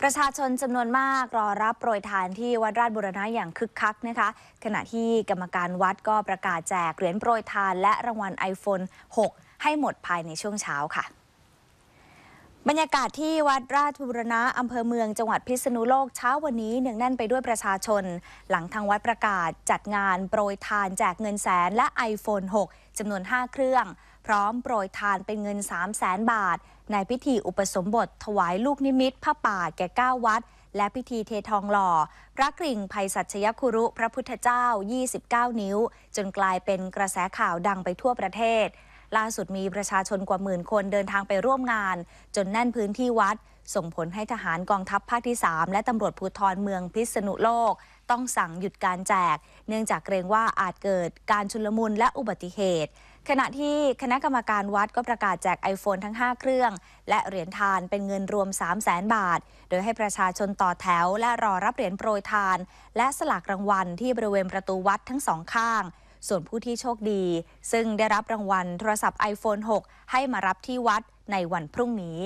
ประชาชนจำนวนมากรอรับโปรยทานที่วัดราชบุรณะอย่างคึกคักนะคะ ขณะที่กรรมการวัดก็ประกาศแจกเหรียญโปรยทานและรางวัล iPhone 6ให้หมดภายในช่วงเช้าค่ะบรรยากาศที่วัดราชบุรณะอำเภอเมืองจังหวัดพิษณุโลกเช้าวันนี้ เนืองแน่นไปด้วยประชาชน หลังทางวัดประกาศจัดงานโปรยทานแจกเงินแสน และ iPhone 6จำนวน 5 เครื่องพร้อมโปรยทานเป็นเงิน 3 0 0แสนบาท ในพิธีอุปสมบท ถวายลูกนิมิตพระป่าแก่ 9 วัด และพิธีเททองหล่อ พระกริ่งภัยสัชยคุรุพระพุทธเจ้า 29 นิ้วจนกลายเป็นกระแสข่าวดังไปทั่วประเทศล่าสุดมีประชาชนกว่าหมื่นคนเดินทางไปร่วมงาน จนแน่นพื้นที่วัด ส่งผลให้ทหารกองทัพภาคที่ 3 และตำรวจภูธรเมืองพิษณุโลก ต้องสั่งหยุดการแจก เนื่องจากเกรงว่าอาจเกิดการชุลมุนและอุบัติเหตุ ขณะที่คณะกรรมการวัดก็ประกาศแจก iPhone ทั้ง 5 เครื่อง และเหรียญทานเป็นเงินรวม 3 0 0แสนบาท โดยให้ประชาชนต่อแถวและรอรับเหรียญโปรยทาน และสลากรางวัลที่บริเวณประตูวัดทั้งสองข้างส่วนผู้ที่โชคดี ซึ่งได้รับรางวัลโทรศัพท์ iPhone 6 ให้มารับที่วัดในวันพรุ่งนี้